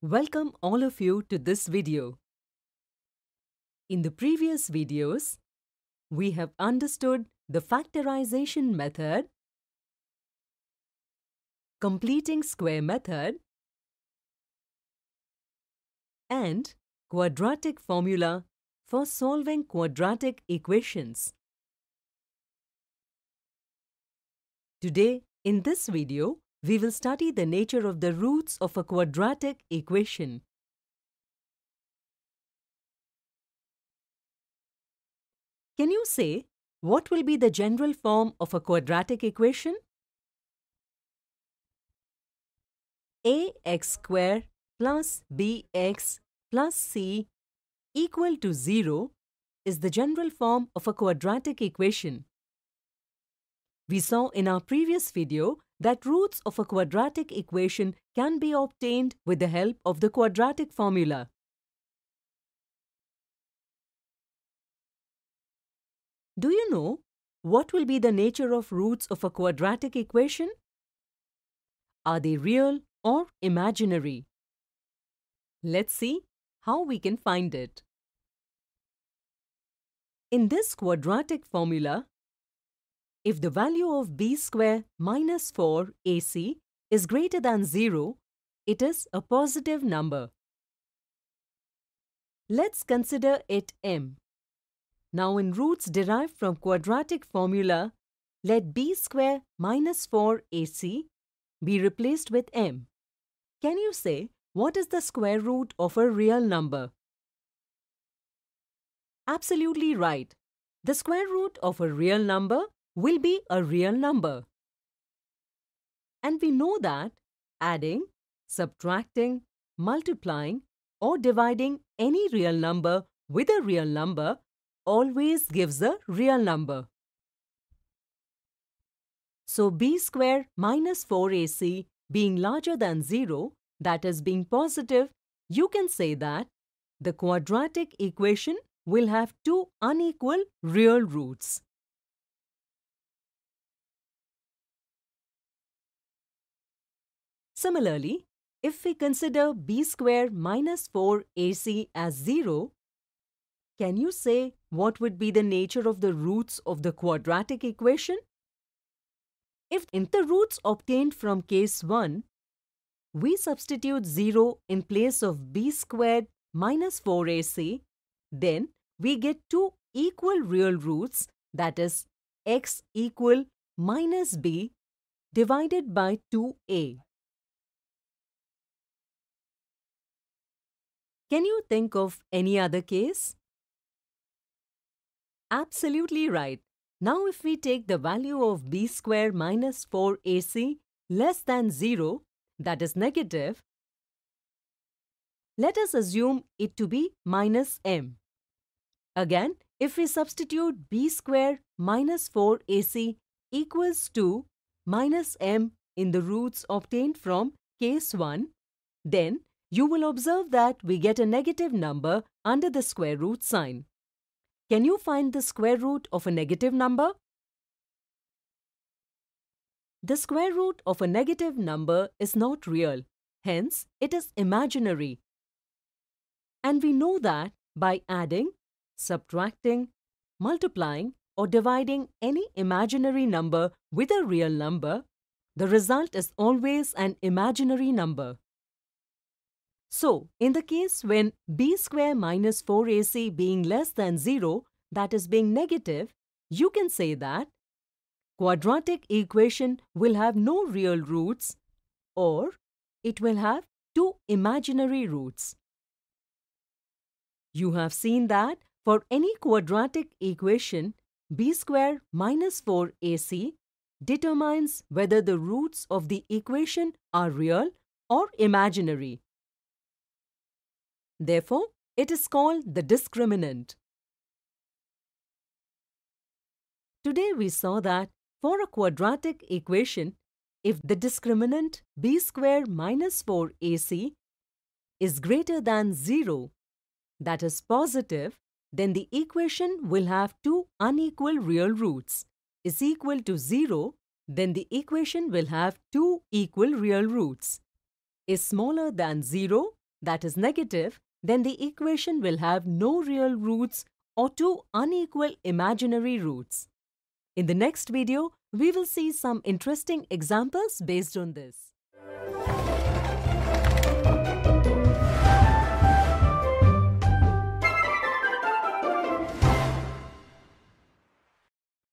Welcome all of you to this video. In the previous videos, we have understood the factorization method, completing square method, and quadratic formula for solving quadratic equations. Today, in this video, we will study the nature of the roots of a quadratic equation. Can you say what will be the general form of a quadratic equation? ax square plus bx plus c equal to 0 is the general form of a quadratic equation. We saw in our previous video that roots of a quadratic equation can be obtained with the help of the quadratic formula. Do you know what will be the nature of roots of a quadratic equation? Are they real or imaginary? Let's see how we can find it. In this quadratic formula, if the value of b square minus 4ac is greater than 0, it is a positive number. Let's consider it m. Now in roots derived from quadratic formula, let b square minus 4ac be replaced with m. Can you say what is the square root of a real number? Absolutely right. The square root of a real number will be a real number. And we know that adding, subtracting, multiplying or dividing any real number with a real number always gives a real number. So b square minus 4ac being larger than 0, that is being positive, you can say that the quadratic equation will have two unequal real roots. Similarly, if we consider b square minus 4ac as 0, can you say what would be the nature of the roots of the quadratic equation? If in the roots obtained from case 1, we substitute 0 in place of b squared minus 4ac, then we get two equal real roots that is x equal minus b divided by 2a. Can you think of any other case? Absolutely right. Now if we take the value of b square minus 4ac less than 0, that is negative, let us assume it to be minus m. Again, if we substitute b square minus 4ac equals to minus m in the roots obtained from case 1, then you will observe that we get a negative number under the square root sign. Can you find the square root of a negative number? The square root of a negative number is not real, hence it is imaginary. And we know that by adding, subtracting, multiplying or dividing any imaginary number with a real number, the result is always an imaginary number. So, in the case when b square minus 4ac being less than 0, that is being negative, you can say that quadratic equation will have no real roots or it will have two imaginary roots. You have seen that for any quadratic equation, b square minus 4ac determines whether the roots of the equation are real or imaginary. Therefore, it is called the discriminant. Today we saw that for a quadratic equation, if the discriminant b square minus 4ac is greater than 0, that is positive, then the equation will have two unequal real roots. Is equal to 0, then the equation will have two equal real roots. Is smaller than 0, that is negative, then the equation will have no real roots or two unequal imaginary roots. In the next video, we will see some interesting examples based on this.